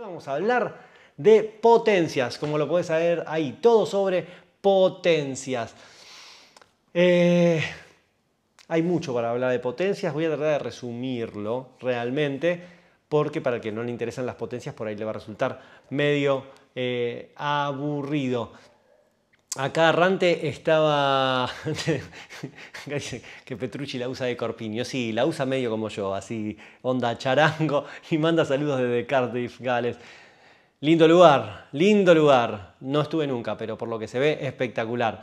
vamos a hablar? De potencias, como lo puedes saber ahí, todo sobre potencias. Eh, hay mucho para hablar de potencias, voy a tratar de resumirlo realmente, porque para el que no le interesan las potencias, por ahí le va a resultar medio eh, aburrido. Acá Arrante estaba. que Petrucci la usa de corpiño. Sí, la usa medio como yo, así, onda charango, y manda saludos desde Cardiff, Gales. Lindo lugar, lindo lugar. No estuve nunca, pero por lo que se ve, espectacular.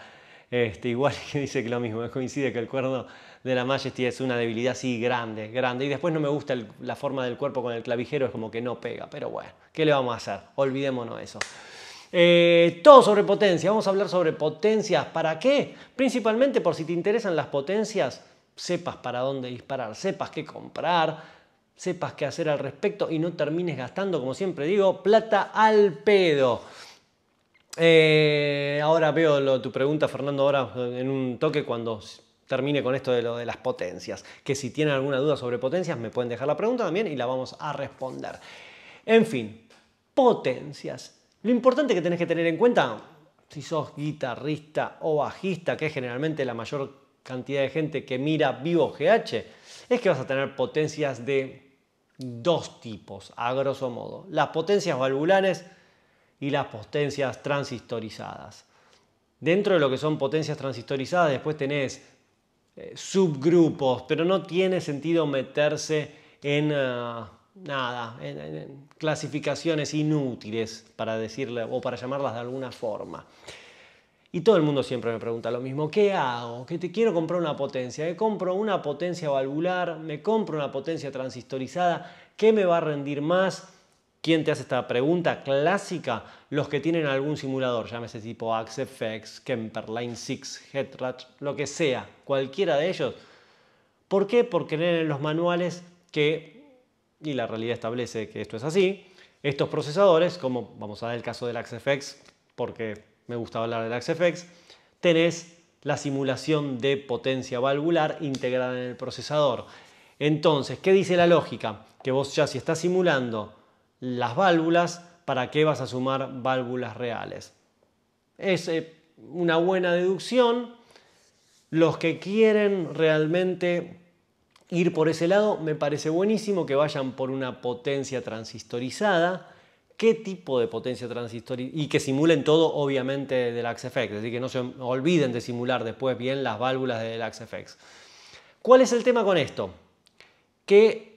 Este, igual que dice que lo mismo, coincide que el cuerno de la Majesty es una debilidad, sí, grande, grande. Y después no me gusta la forma del cuerpo con el clavijero, es como que no pega, pero bueno, ¿qué le vamos a hacer? Olvidémonos eso. Eh, todo sobre potencia. Vamos a hablar sobre potencias. ¿Para qué? Principalmente por si te interesan las potencias, sepas para dónde disparar, sepas qué comprar, sepas qué hacer al respecto y no termines gastando, como siempre digo, plata al pedo. Eh, ahora veo tu pregunta, Fernando, ahora en un toque cuando termine con esto de lo de las potencias. Que si tienen alguna duda sobre potencias, me pueden dejar la pregunta también y la vamos a responder. En fin, potencias lo importante que tenés que tener en cuenta, si sos guitarrista o bajista, que es generalmente la mayor cantidad de gente que mira vivo GH, es que vas a tener potencias de dos tipos, a grosso modo. Las potencias valvulares y las potencias transistorizadas. Dentro de lo que son potencias transistorizadas, después tenés eh, subgrupos, pero no tiene sentido meterse en... Ah, nada, clasificaciones inútiles para decirle o para llamarlas de alguna forma. Y todo el mundo siempre me pregunta lo mismo, ¿qué hago? ¿qué te quiero comprar una potencia, me compro una potencia valvular, me compro una potencia transistorizada, ¿qué me va a rendir más? ¿Quién te hace esta pregunta clásica? Los que tienen algún simulador, llámese tipo AxeFX, Line 6, Headratch, lo que sea, cualquiera de ellos. ¿Por qué? Porque leen en los manuales que y la realidad establece que esto es así, estos procesadores, como vamos a ver el caso del AxeFX, porque me gusta hablar del AxeFX, tenés la simulación de potencia valvular integrada en el procesador. Entonces, ¿qué dice la lógica? Que vos ya si estás simulando las válvulas, ¿para qué vas a sumar válvulas reales? Es eh, una buena deducción. Los que quieren realmente ir por ese lado, me parece buenísimo que vayan por una potencia transistorizada. ¿Qué tipo de potencia transistorizada? Y que simulen todo, obviamente, del axe Es decir, que no se olviden de simular después bien las válvulas del Axefx. ¿Cuál es el tema con esto? Que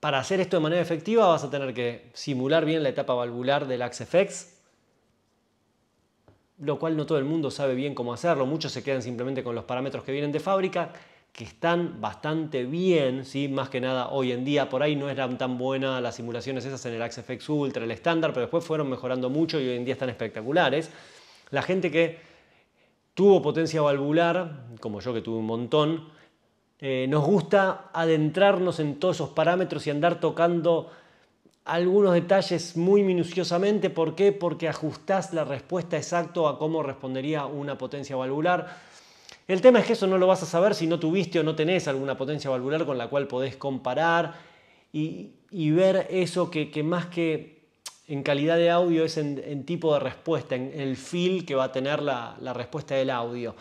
para hacer esto de manera efectiva vas a tener que simular bien la etapa valvular del Axefx, fx lo cual no todo el mundo sabe bien cómo hacerlo. Muchos se quedan simplemente con los parámetros que vienen de fábrica que están bastante bien, ¿sí? más que nada hoy en día, por ahí no eran tan buenas las simulaciones esas en el Axe FX Ultra, el estándar, pero después fueron mejorando mucho y hoy en día están espectaculares. La gente que tuvo potencia valvular, como yo que tuve un montón, eh, nos gusta adentrarnos en todos esos parámetros y andar tocando algunos detalles muy minuciosamente. ¿Por qué? Porque ajustás la respuesta exacta a cómo respondería una potencia valvular el tema es que eso no lo vas a saber si no tuviste o no tenés alguna potencia valvular con la cual podés comparar y, ver eso que, más que en calidad de audio es en, tipo de respuesta, en el feel que va a tener la, respuesta del audio.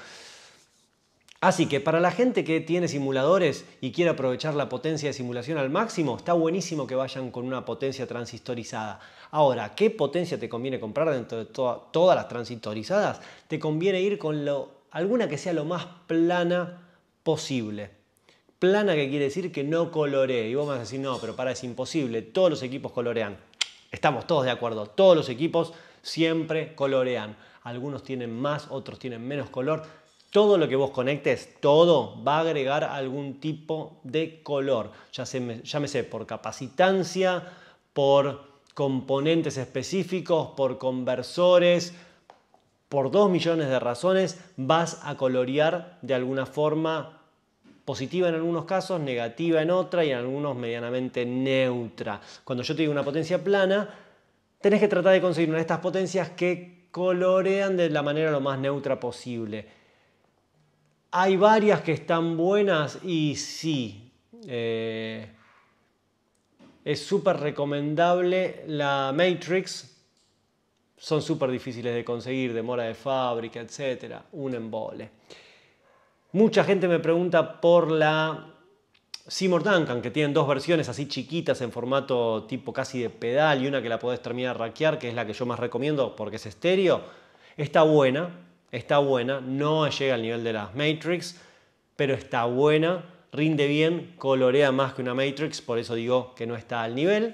Así que para la gente que tiene simuladores y quiere aprovechar la potencia de simulación al máximo, está buenísimo que vayan con una potencia transistorizada. Ahora, ¿qué potencia te conviene comprar dentro de todas las transistorizadas? Te conviene ir con lo alguna que sea lo más plana posible. Plana que quiere decir que no coloree. Y vos me vas a decir, no, pero para, es imposible. Todos los equipos colorean. Estamos todos de acuerdo. Todos los equipos siempre colorean. Algunos tienen más, otros tienen menos color. Todo lo que vos conectes, todo va a agregar algún tipo de color. Ya se, llámese por capacitancia, por componentes específicos, por conversores, por dos millones de razones vas a colorear de alguna forma positiva en algunos casos, negativa en otra y en algunos medianamente neutra. Cuando yo te digo una potencia plana, tenés que tratar de conseguir una de estas potencias que colorean de la manera lo más neutra posible. Hay varias que están buenas y sí. Eh, es súper recomendable la Matrix, son súper difíciles de conseguir, demora de fábrica, etc. Un embole. Mucha gente me pregunta por la Seymour Duncan, que tienen dos versiones así chiquitas en formato tipo casi de pedal y una que la podés terminar a raquear, que es la que yo más recomiendo porque es estéreo. Está buena, está buena, no llega al nivel de las Matrix, pero está buena, rinde bien, colorea más que una Matrix, por eso digo que no está al nivel,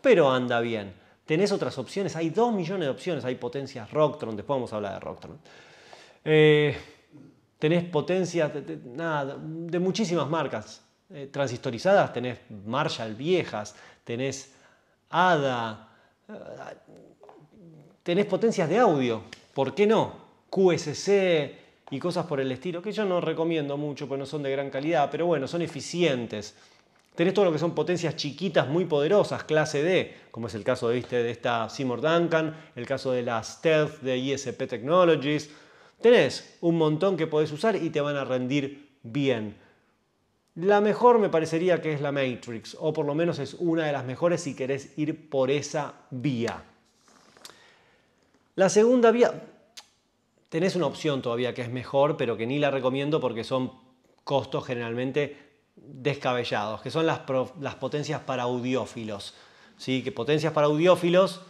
pero anda bien. Tenés otras opciones, hay dos millones de opciones, hay potencias Rocktron, después vamos a hablar de Rocktron. Eh, tenés potencias de, nada, de muchísimas marcas eh, transistorizadas, tenés Marshall viejas, tenés ADA, eh, tenés potencias de audio, ¿por qué no? QSC y cosas por el estilo, que yo no recomiendo mucho porque no son de gran calidad, pero bueno, son eficientes. Tenés todo lo que son potencias chiquitas muy poderosas, clase D, como es el caso ¿viste? de esta Seymour Duncan, el caso de la Stealth de ISP Technologies. Tenés un montón que podés usar y te van a rendir bien. La mejor me parecería que es la Matrix, o por lo menos es una de las mejores si querés ir por esa vía. La segunda vía, tenés una opción todavía que es mejor, pero que ni la recomiendo porque son costos generalmente descabellados, que son las, potencias para audiófilos. ¿sí? Que potencias para audiófilos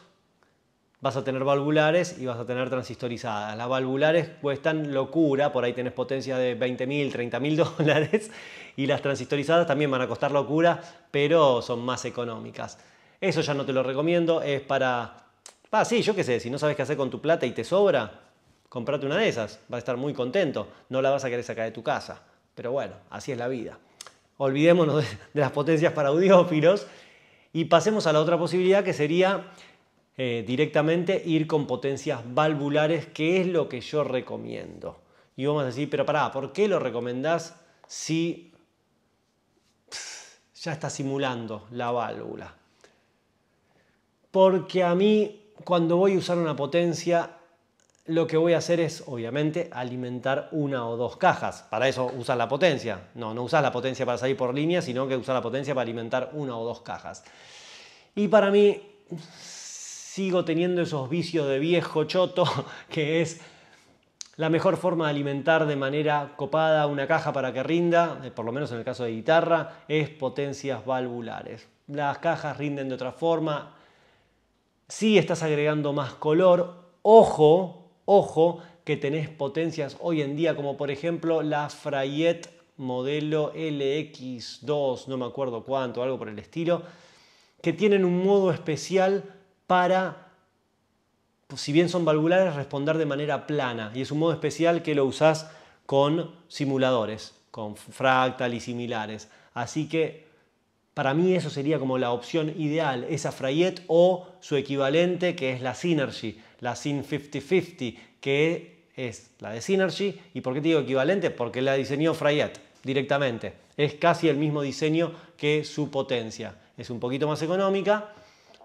vas a tener valvulares y vas a tener transistorizadas. Las valvulares cuestan locura, por ahí tenés potencia de 20.000, 30.000 dólares y las transistorizadas también van a costar locura, pero son más económicas. Eso ya no te lo recomiendo, es para... Ah, sí, yo qué sé, si no sabes qué hacer con tu plata y te sobra, comprate una de esas, vas a estar muy contento, no la vas a querer sacar de tu casa, pero bueno, así es la vida olvidémonos de, las potencias para audiófilos y pasemos a la otra posibilidad que sería eh, directamente ir con potencias valvulares, que es lo que yo recomiendo. Y vamos a decir, pero pará, ¿por qué lo recomendás si ya está simulando la válvula? Porque a mí, cuando voy a usar una potencia, lo que voy a hacer es, obviamente, alimentar una o dos cajas. Para eso usas la potencia. No, no usas la potencia para salir por línea, sino que usas la potencia para alimentar una o dos cajas. Y para mí, sigo teniendo esos vicios de viejo choto, que es la mejor forma de alimentar de manera copada una caja para que rinda, eh, por lo menos en el caso de guitarra, es potencias valvulares. Las cajas rinden de otra forma. Si estás agregando más color, ojo, Ojo que tenés potencias hoy en día como por ejemplo la Frayette modelo LX2, no me acuerdo cuánto, algo por el estilo, que tienen un modo especial para, pues, si bien son valvulares, responder de manera plana. Y es un modo especial que lo usás con simuladores, con fractal y similares. Así que para mí eso sería como la opción ideal, esa Frayet o su equivalente que es la Synergy, la Syn 5050, que es la de Synergy. ¿Y por qué te digo equivalente? Porque la diseñó Frayet directamente. Es casi el mismo diseño que su potencia. Es un poquito más económica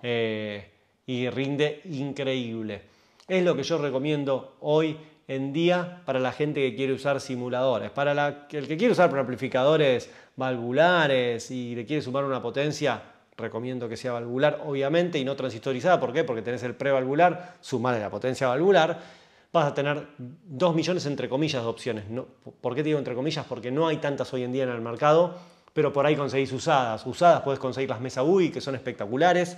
eh, y rinde increíble. Es lo que yo recomiendo hoy en día para la gente que quiere usar simuladores. Para el que quiere usar amplificadores valvulares y le quiere sumar una potencia, recomiendo que sea valvular, obviamente, y no transistorizada. ¿Por qué? Porque tenés el prevalvular, sumarle la potencia valvular. Vas a tener 2 millones entre comillas de opciones. No, ¿Por qué te digo entre comillas? Porque no hay tantas hoy en día en el mercado, pero por ahí conseguís usadas. Usadas puedes conseguir las Mesa UI, que son espectaculares.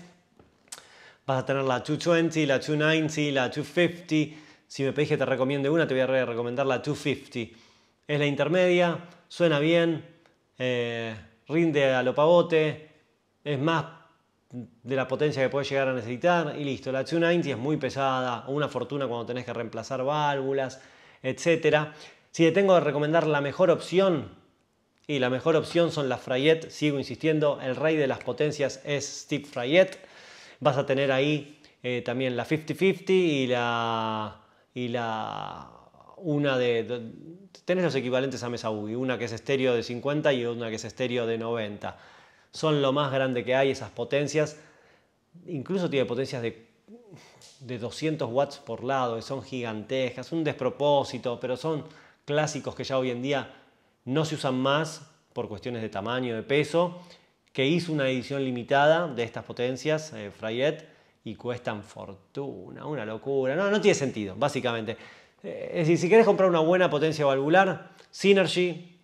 Vas a tener la 220, la 290, la 250 si me pedís que te recomiende una, te voy a recomendar la 250. Es la intermedia, suena bien, eh, rinde a lo pavote, es más de la potencia que puedes llegar a necesitar y listo. La 290 es muy pesada, una fortuna cuando tenés que reemplazar válvulas, etc. Si te tengo que recomendar la mejor opción, y la mejor opción son las Frayet, sigo insistiendo, el rey de las potencias es Steve Frayet. Vas a tener ahí eh, también la 5050 y la y la una de tenés los equivalentes a mesa UI, una que es estéreo de 50 y una que es estéreo de 90. Son lo más grande que hay esas potencias. Incluso tiene potencias de de 200 watts por lado, son gigantescas, un despropósito, pero son clásicos que ya hoy en día no se usan más por cuestiones de tamaño, de peso, que hizo una edición limitada de estas potencias, eh, y cuestan fortuna, una locura. No, no tiene sentido, básicamente. Eh, es decir, si querés comprar una buena potencia valvular, Synergy,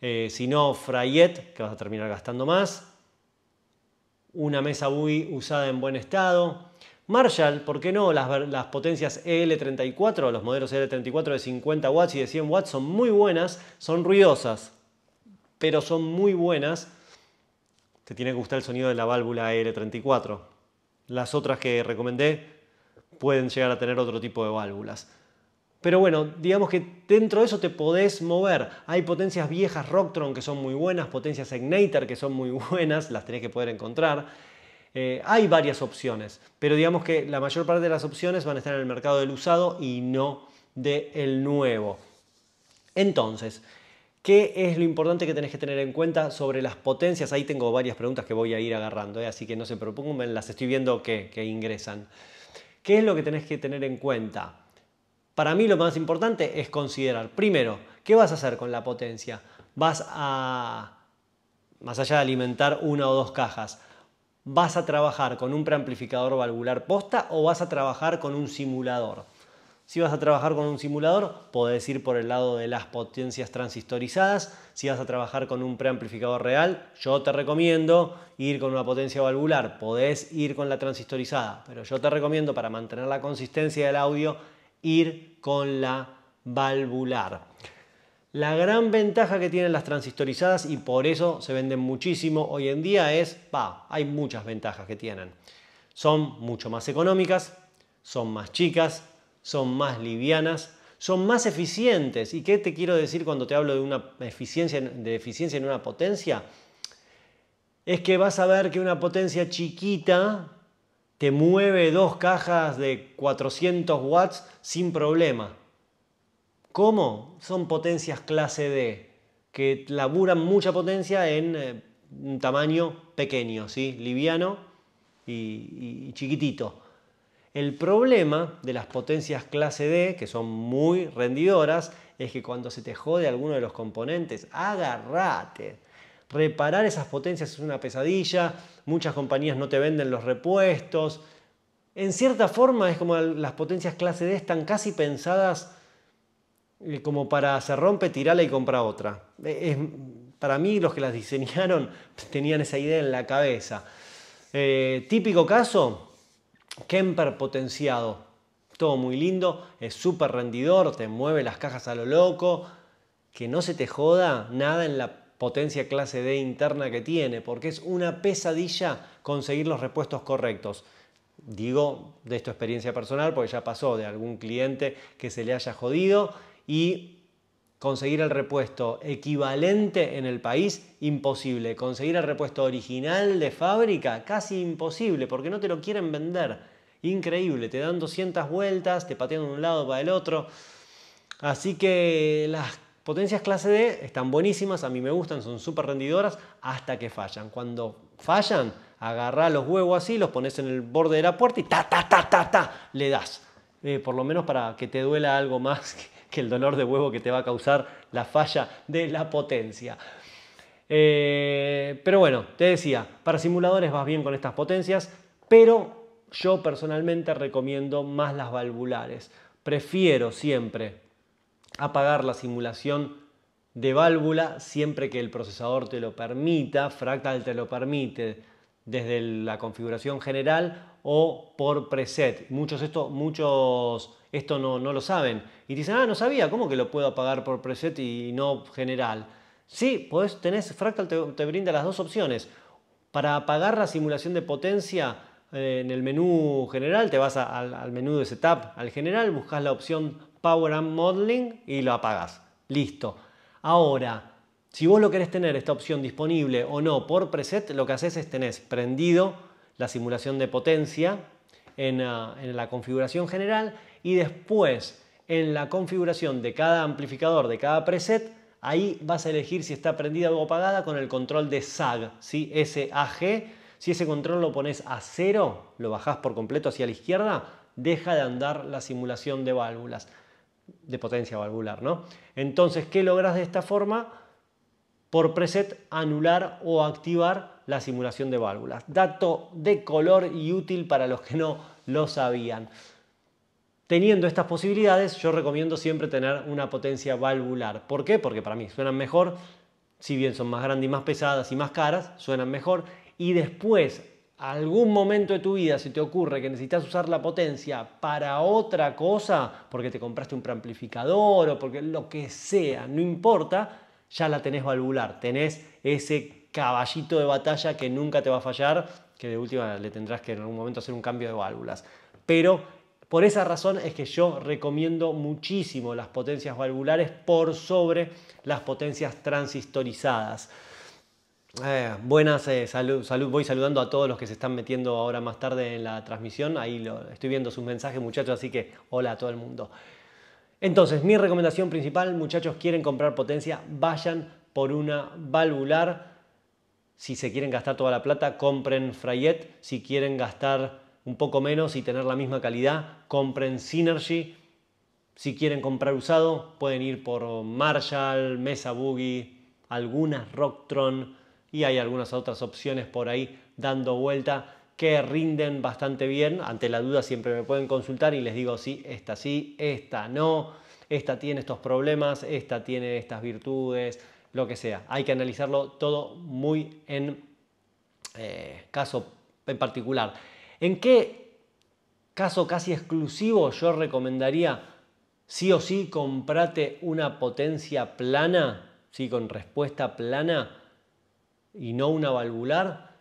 eh, si no, Frayet, que vas a terminar gastando más. Una mesa buoy usada en buen estado. Marshall, ¿por qué no? Las, las, potencias EL34, los modelos EL34 de 50 watts y de 100 watts son muy buenas, son ruidosas, pero son muy buenas. Te tiene que gustar el sonido de la válvula EL34. Las otras que recomendé pueden llegar a tener otro tipo de válvulas. Pero bueno, digamos que dentro de eso te podés mover. Hay potencias viejas Rocktron que son muy buenas, potencias Igniter, que son muy buenas, las tenés que poder encontrar. Eh, hay varias opciones, pero digamos que la mayor parte de las opciones van a estar en el mercado del usado y no del nuevo. Entonces, ¿Qué es lo importante que tenés que tener en cuenta sobre las potencias? Ahí tengo varias preguntas que voy a ir agarrando, ¿eh? así que no se preocupen, las estoy viendo que ingresan. ¿Qué es lo que tenés que tener en cuenta? Para mí lo más importante es considerar, primero, ¿qué vas a hacer con la potencia? Vas a, más allá de alimentar una o dos cajas, ¿vas a trabajar con un preamplificador valvular posta o vas a trabajar con un simulador? Si vas a trabajar con un simulador, podés ir por el lado de las potencias transistorizadas. Si vas a trabajar con un preamplificador real, yo te recomiendo ir con una potencia valvular. Podés ir con la transistorizada, pero yo te recomiendo para mantener la consistencia del audio ir con la valvular. La gran ventaja que tienen las transistorizadas y por eso se venden muchísimo hoy en día es, va, hay muchas ventajas que tienen. Son mucho más económicas, son más chicas, son más livianas, son más eficientes. ¿Y qué te quiero decir cuando te hablo de una eficiencia, de eficiencia en una potencia? Es que vas a ver que una potencia chiquita te mueve dos cajas de 400 watts sin problema. ¿Cómo? Son potencias clase D, que laburan mucha potencia en eh, un tamaño pequeño, ¿sí? liviano y chiquitito. El problema de las potencias clase D, que son muy rendidoras, es que cuando se te jode alguno de los componentes, agárrate. Reparar esas potencias es una pesadilla, muchas compañías no te venden los repuestos. En cierta forma es como las potencias clase D están casi pensadas eh, como para se rompe, tirala y compra otra. Eh, para mí los que las diseñaron tenían esa idea en la cabeza. Eh, típico caso, Kemper potenciado. Todo muy lindo, es súper rendidor, te mueve las cajas a lo loco. Que no se te joda nada en la potencia clase D interna que tiene, porque es una pesadilla conseguir los repuestos correctos. Digo de esta experiencia personal, porque ya pasó de algún cliente que se le haya jodido y conseguir el repuesto equivalente en el país, imposible. Conseguir el repuesto original de fábrica, casi imposible, porque no te lo quieren vender. Increíble, te dan 200 vueltas, te patean de un lado para el otro. Así que las potencias clase D están buenísimas, a mí me gustan, son súper rendidoras, hasta que fallan. Cuando fallan, agarrá los huevos así, los pones en el borde de la puerta y ta, ta, ta, ta, ta, le das. Eh, por lo menos para que te duela algo más que el dolor de huevo que te va a causar la falla de la potencia. Eh, pero bueno, te decía, para simuladores vas bien con estas potencias, pero yo personalmente recomiendo más las valvulares. Prefiero siempre apagar la simulación de válvula siempre que el procesador te lo permita, Fractal te lo permite desde la configuración general o por preset. Muchos, esto, muchos esto no, lo saben. Y dicen, ah, no sabía, ¿cómo que lo puedo apagar por preset y no general? Sí, pues tenés, Fractal te, brinda las dos opciones. Para apagar la simulación de potencia eh, en el menú general, te vas al, menú de setup, al general, buscas la opción Power and Modeling y lo apagas. Listo. Ahora, si vos lo querés tener esta opción disponible o no por preset, lo que haces es tenés prendido la simulación de potencia en, ah, en la configuración general y después en la configuración de cada amplificador, de cada preset, ahí vas a elegir si está prendida o apagada con el control de SAG, sí Si ese control lo pones a cero, lo bajas por completo hacia la izquierda, deja de andar la simulación de válvulas, de potencia valvular, ¿no? Entonces, ¿qué logras de esta forma? Por preset, anular o activar la simulación de válvulas. Dato de color y útil para los que no lo sabían. Teniendo estas posibilidades, yo recomiendo siempre tener una potencia valvular. ¿Por qué? Porque para mí suenan mejor, si bien son más grandes y más pesadas y más caras, suenan mejor. Y después, algún momento de tu vida se te ocurre que necesitas usar la potencia para otra cosa, porque te compraste un preamplificador o porque lo que sea, no importa, ya la tenés valvular, tenés ese caballito de batalla que nunca te va a fallar, que de última le tendrás que en algún momento hacer un cambio de válvulas. Pero por esa razón es que yo recomiendo muchísimo las potencias valvulares por sobre las potencias transistorizadas. Eh, buenas, salud, eh, salud, voy saludando a todos los que se están metiendo ahora más tarde en la transmisión. Ahí lo, estoy viendo sus mensajes, muchachos, así que hola a todo el mundo. Entonces, mi recomendación principal, muchachos, quieren comprar potencia, vayan por una valvular. Si se quieren gastar toda la plata, compren Frayet. Si quieren gastar un poco menos y tener la misma calidad. Compren Synergy. Si quieren comprar usado, pueden ir por Marshall, Mesa Boogie, algunas Rocktron y hay algunas otras opciones por ahí dando vuelta que rinden bastante bien. Ante la duda siempre me pueden consultar y les digo sí, esta sí, esta no, esta tiene estos problemas, esta tiene estas virtudes, lo que sea. Hay que analizarlo todo muy en eh, caso en particular. ¿En qué caso casi exclusivo yo recomendaría sí o sí comprarte una potencia plana, sí, con respuesta plana y no una valvular?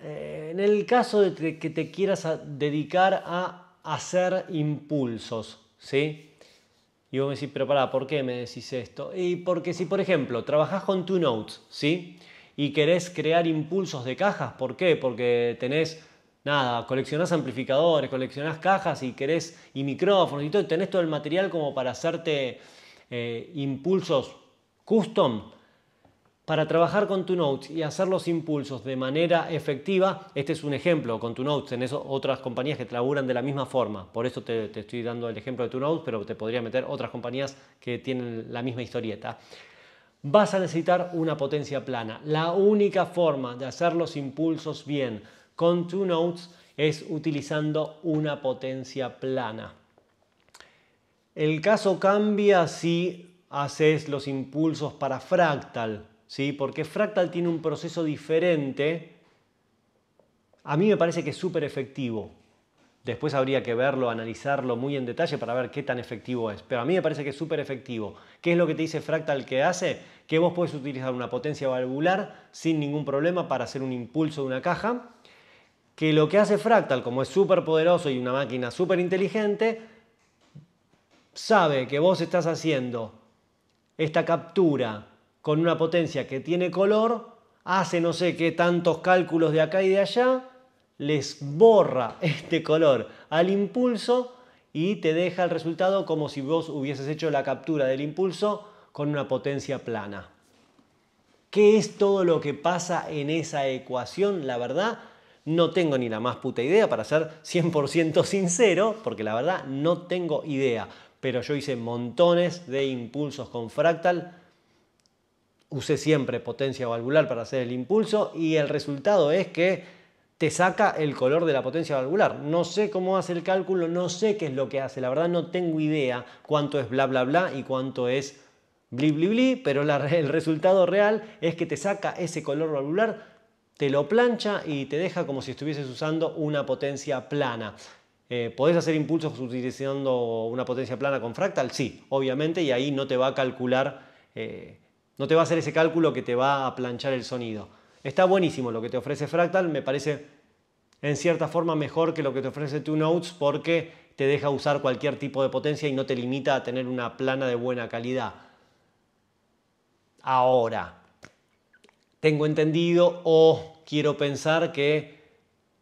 Eh, en el caso de que te quieras dedicar a hacer impulsos, ¿sí? Y vos me decís, pero pará, ¿por qué me decís esto? Y porque si, por ejemplo, trabajás con two notes, ¿sí? Y querés crear impulsos de cajas, ¿por qué? Porque tenés nada, coleccionás amplificadores, coleccionás cajas y querés y micrófonos y todo, tenés todo el material como para hacerte eh, impulsos custom. Para trabajar con tu Notes y hacer los impulsos de manera efectiva, este es un ejemplo con tu Notes, en eso otras compañías que te de la misma forma. Por eso te, estoy dando el ejemplo de tu Notes, pero te podría meter otras compañías que tienen la misma historieta. Vas a necesitar una potencia plana. La única forma de hacer los impulsos bien con two notes es utilizando una potencia plana. El caso cambia si haces los impulsos para fractal, ¿sí? porque fractal tiene un proceso diferente. A mí me parece que es súper efectivo. Después habría que verlo, analizarlo muy en detalle para ver qué tan efectivo es. Pero a mí me parece que es súper efectivo. ¿Qué es lo que te dice Fractal que hace? Que vos puedes utilizar una potencia valvular sin ningún problema para hacer un impulso de una caja que lo que hace Fractal, como es súper poderoso y una máquina súper inteligente, sabe que vos estás haciendo esta captura con una potencia que tiene color, hace no sé qué tantos cálculos de acá y de allá, les borra este color al impulso y te deja el resultado como si vos hubieses hecho la captura del impulso con una potencia plana. ¿Qué es todo lo que pasa en esa ecuación? La verdad, no tengo ni la más puta idea, para ser 100% sincero, porque la verdad no tengo idea. Pero yo hice montones de impulsos con fractal. Usé siempre potencia valvular para hacer el impulso y el resultado es que te saca el color de la potencia valvular. No sé cómo hace el cálculo, no sé qué es lo que hace. La verdad no tengo idea cuánto es bla bla bla y cuánto es bli bli bli, pero el resultado real es que te saca ese color valvular te lo plancha y te deja como si estuvieses usando una potencia plana. Eh, ¿Podés hacer impulsos utilizando una potencia plana con fractal? Sí, obviamente, y ahí no te va a calcular, eh, no te va a hacer ese cálculo que te va a planchar el sonido. Está buenísimo lo que te ofrece fractal, me parece en cierta forma mejor que lo que te ofrece Two Notes porque te deja usar cualquier tipo de potencia y no te limita a tener una plana de buena calidad. Ahora, tengo entendido o quiero pensar que,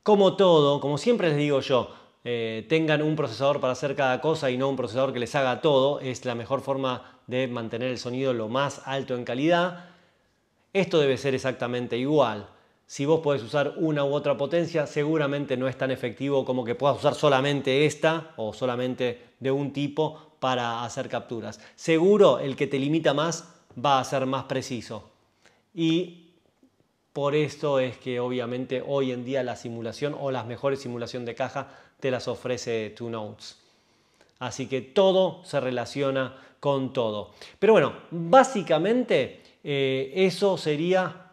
como todo, como siempre les digo yo, eh, tengan un procesador para hacer cada cosa y no un procesador que les haga todo, es la mejor forma de mantener el sonido lo más alto en calidad. Esto debe ser exactamente igual. Si vos podés usar una u otra potencia, seguramente no es tan efectivo como que puedas usar solamente esta o solamente de un tipo para hacer capturas. Seguro el que te limita más va a ser más preciso. Y por esto es que obviamente hoy en día la simulación o las mejores simulaciones de caja te las ofrece Two Notes. Así que todo se relaciona con todo. Pero bueno, básicamente eh, eso sería,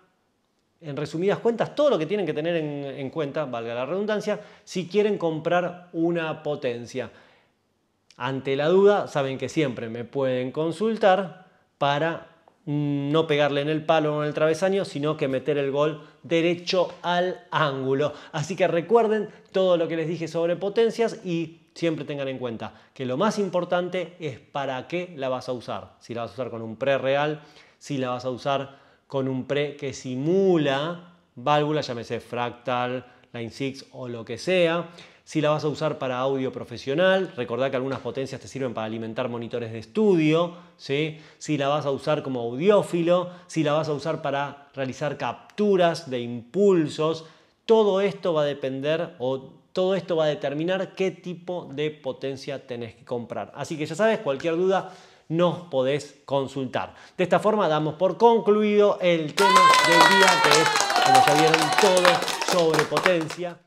en resumidas cuentas, todo lo que tienen que tener en, en cuenta, valga la redundancia, si quieren comprar una potencia. Ante la duda, saben que siempre me pueden consultar para Mm, no pegarle en el palo o en el travesaño, sino que meter el gol derecho al ángulo. Así que recuerden todo lo que les dije sobre potencias y siempre tengan en cuenta que lo más importante es para qué la vas a usar. Si la vas a usar con un pre real, si la vas a usar con un pre que simula válvula, llámese fractal, line six o lo que sea si la vas a usar para audio profesional, recordá que algunas potencias te sirven para alimentar monitores de estudio, si la vas a usar como audiófilo, si la vas a usar para realizar capturas de impulsos, todo esto va a depender o todo esto va a determinar qué tipo de potencia tenés que comprar. Así que ya sabes, cualquier duda nos podés consultar. De esta forma damos por concluido el tema del día que es, como ya todo sobre potencia.